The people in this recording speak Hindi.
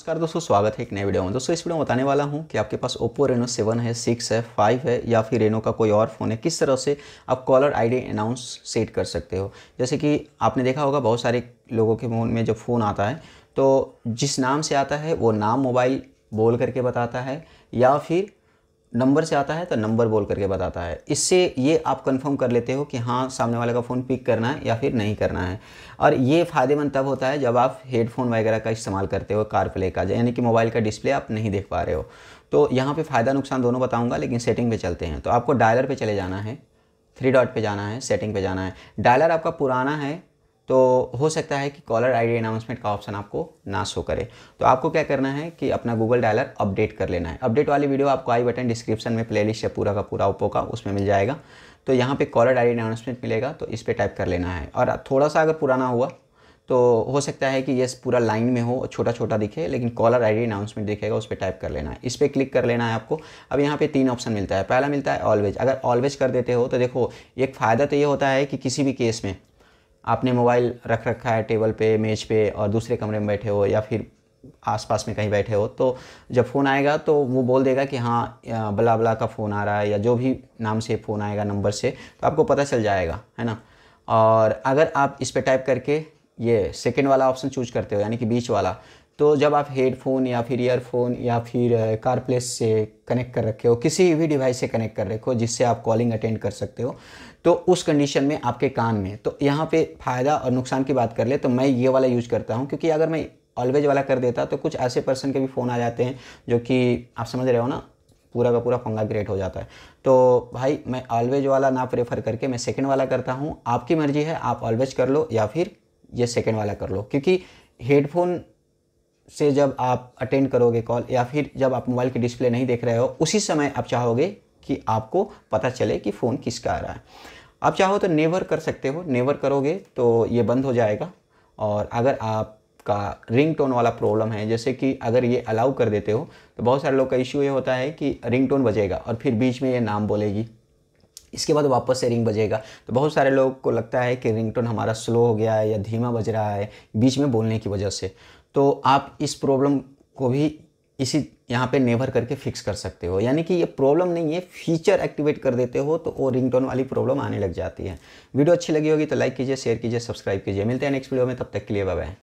नमस्कार दोस्तों स्वागत है एक नए वीडियो में दोस्तों इस वीडियो में बताने वाला हूं कि आपके पास ओप्पो रेनो सेवन है सिक्स है फाइव है या फिर रेनो का कोई और फ़ोन है किस तरह से आप कॉलर आईडी अनाउंस सेट कर सकते हो जैसे कि आपने देखा होगा बहुत सारे लोगों के फोन में जब फ़ोन आता है तो जिस नाम से आता है वो नाम मोबाइल बोल करके बताता है या फिर नंबर से आता है तो नंबर बोल करके बताता है इससे ये आप कंफर्म कर लेते हो कि हाँ सामने वाले का फ़ोन पिक करना है या फिर नहीं करना है और ये फ़ायदेमंद तब होता है जब आप हेडफोन वगैरह का इस्तेमाल करते हो कार प्ले का यानी कि मोबाइल का डिस्प्ले आप नहीं देख पा रहे हो तो यहाँ पे फ़ायदा नुकसान दोनों बताऊँगा लेकिन सेटिंग पर चलते हैं तो आपको डायलर पर चले जाना है थ्री डॉट पे जाना है सेटिंग पे जाना है डायलर आपका पुराना है तो हो सकता है कि कॉलर आईडी अनाउंसमेंट का ऑप्शन आपको ना शो करे तो आपको क्या करना है कि अपना गूगल डायलर अपडेट कर लेना है अपडेट वाली वीडियो आपको आई बटन डिस्क्रिप्शन में प्लेलिस्ट है पूरा का पूरा ओप्पो का उसमें मिल जाएगा तो यहाँ पे कॉलर आईडी अनाउंसमेंट मिलेगा तो इस पर टाइप कर लेना है और थोड़ा सा अगर पुराना हुआ तो हो सकता है कि ये पूरा लाइन में हो छोटा छोटा दिखे लेकिन कॉलर आईडी अनाउंसमेंट दिखेगा उस पर टाइप कर लेना है इस पर क्लिक कर लेना है आपको अब यहाँ पे तीन ऑप्शन मिलता है पहला मिलता है ऑलवेज अगर ऑलवेज कर देते हो तो देखो एक फ़ायदा तो ये होता है कि किसी भी केस में आपने मोबाइल रख रखा है टेबल पे मेज़ पे और दूसरे कमरे में बैठे हो या फिर आसपास में कहीं बैठे हो तो जब फ़ोन आएगा तो वो बोल देगा कि हाँ बला बला का फ़ोन आ रहा है या जो भी नाम से फ़ोन आएगा नंबर से तो आपको पता चल जाएगा है ना और अगर आप इस पर टाइप करके ये सेकेंड वाला ऑप्शन चूज करते हो यानी कि बीच वाला तो जब आप हेडफोन या फिर ईयरफोन या फिर कारप्लेस से कनेक्ट कर रखे हो किसी भी डिवाइस से कनेक्ट कर रखे हो जिससे आप कॉलिंग अटेंड कर सकते हो तो उस कंडीशन में आपके कान में तो यहाँ पे फ़ायदा और नुकसान की बात कर ले तो मैं ये वाला यूज करता हूँ क्योंकि अगर मैं ऑलवेज वाला कर देता तो कुछ ऐसे पर्सन के भी फ़ोन आ जाते हैं जो कि आप समझ रहे हो ना पूरा का पूरा पंगा ग्रेट हो जाता है तो भाई मैं ऑलवेज वाला ना प्रेफर करके मैं सेकेंड वाला करता हूँ आपकी मर्जी है आप ऑलवेज कर लो या फिर ये सेकेंड वाला कर लो क्योंकि हेडफोन से जब आप अटेंड करोगे कॉल या फिर जब आप मोबाइल की डिस्प्ले नहीं देख रहे हो उसी समय आप चाहोगे कि आपको पता चले कि फ़ोन किसका आ रहा है आप चाहो तो नेवर कर सकते हो नेवर करोगे तो ये बंद हो जाएगा और अगर आप का रिंग टोन वाला प्रॉब्लम है जैसे कि अगर ये अलाउ कर देते हो तो बहुत सारे लोग का इश्यू ये होता है कि रिंग टोन बजेगा और फिर बीच में ये नाम बोलेगी इसके बाद वापस से रिंग बजेगा तो बहुत सारे लोग को लगता है कि रिंगटोन हमारा स्लो हो गया है या धीमा बज रहा है बीच में बोलने की वजह से तो आप इस प्रॉब्लम को भी इसी यहाँ पे नेवर करके फिक्स कर सकते हो यानी कि ये प्रॉब्लम नहीं है फीचर एक्टिवेट कर देते हो तो वो रिंगटोन वाली प्रॉब्लम आने लग जाती है वीडियो अच्छी लगी होगी तो लाइक कीजिए शेयर कीजिए सब्सक्राइब कीजिए मिलते हैं नेक्स्ट वीडियो में तब तक के लिए बाय